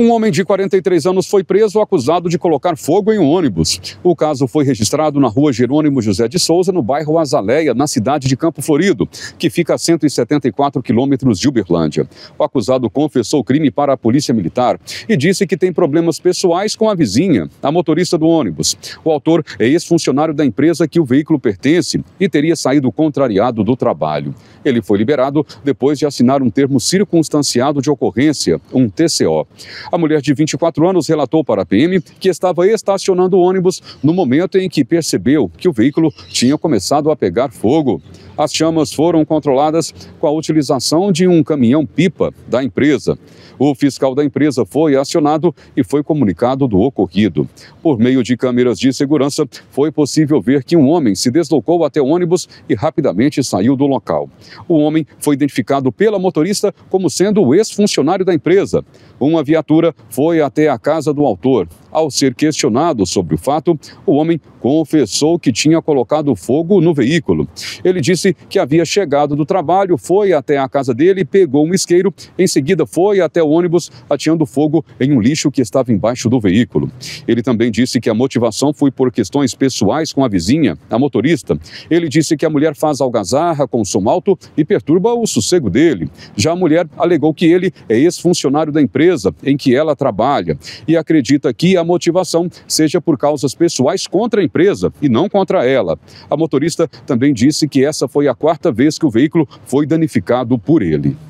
Um homem de 43 anos foi preso acusado de colocar fogo em um ônibus. O caso foi registrado na rua Jerônimo José de Souza, no bairro Azaleia, na cidade de Campo Florido, que fica a 174 quilômetros de Uberlândia. O acusado confessou o crime para a Polícia Militar e disse que tem problemas pessoais com a vizinha, a motorista do ônibus. O autor é ex-funcionário da empresa que o veículo pertence e teria saído contrariado do trabalho. Ele foi liberado depois de assinar um termo circunstanciado de ocorrência, um TCO. A mulher de 24 anos relatou para a PM que estava estacionando o ônibus no momento em que percebeu que o veículo tinha começado a pegar fogo. As chamas foram controladas com a utilização de um caminhão-pipa da empresa. O fiscal da empresa foi acionado e foi comunicado do ocorrido. Por meio de câmeras de segurança, foi possível ver que um homem se deslocou até o ônibus e rapidamente saiu do local. O homem foi identificado pela motorista como sendo o ex-funcionário da empresa. Uma viatura foi até a casa do autor. Ao ser questionado sobre o fato, o homem confessou que tinha colocado fogo no veículo. Ele disse que havia chegado do trabalho, foi até a casa dele, pegou um isqueiro, em seguida foi até o ônibus, ateando fogo em um lixo que estava embaixo do veículo. Ele também disse que a motivação foi por questões pessoais com a vizinha, a motorista. Ele disse que a mulher faz algazarra com som alto e perturba o sossego dele. Já a mulher alegou que ele é ex-funcionário da empresa em que ela trabalha e acredita que a motivação seja por causas pessoais contra a empresa e não contra ela. A motorista também disse que essa foi a quarta vez que o veículo foi danificado por ele.